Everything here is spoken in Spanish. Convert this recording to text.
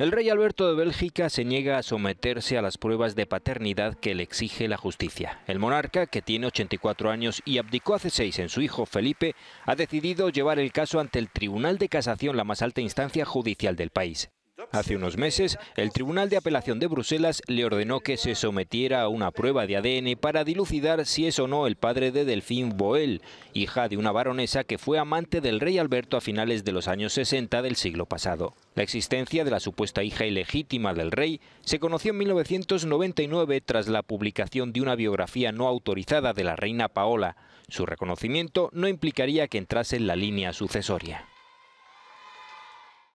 El rey Alberto de Bélgica se niega a someterse a las pruebas de paternidad que le exige la justicia. El monarca, que tiene 84 años y abdicó hace seis en su hijo Felipe, ha decidido llevar el caso ante el Tribunal de Casación, la más alta instancia judicial del país. Hace unos meses, el Tribunal de Apelación de Bruselas le ordenó que se sometiera a una prueba de ADN para dilucidar si es o no el padre de Delfín Boel, hija de una baronesa que fue amante del rey Alberto a finales de los años 60 del siglo pasado. La existencia de la supuesta hija ilegítima del rey se conoció en 1999 tras la publicación de una biografía no autorizada de la reina Paola. Su reconocimiento no implicaría que entrase en la línea sucesoria.